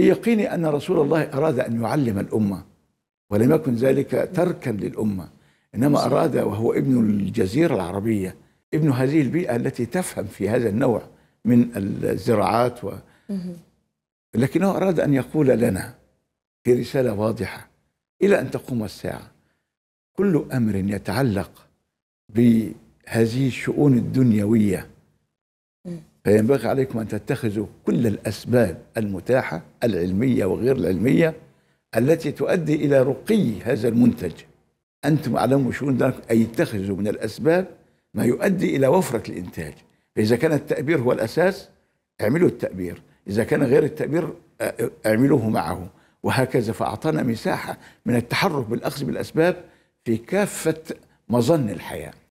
في يقيني أن رسول الله أراد أن يعلم الأمة ولم يكن ذلك تركا للأمة إنما أراد وهو ابن الجزيرة العربية ابن هذه البيئة التي تفهم في هذا النوع من الزراعات و... لكنه أراد أن يقول لنا في رسالة واضحة إلى أن تقوم الساعة كل أمر يتعلق بهذه الشؤون الدنيوية فينبغي إيه، عليكم أن تتخذوا كل الأسباب المتاحة العلمية وغير العلمية التي تؤدي إلى رقي هذا المنتج أنتم أعلموا ذلك أن يتخذوا من الأسباب ما يؤدي إلى وفرة الإنتاج فإذا كان التأبير هو الأساس اعملوا التأبير إذا كان غير التأبير آه، آه، اعملوه معه وهكذا فأعطانا مساحة من التحرك بالأخذ بالأسباب في كافة مظن الحياة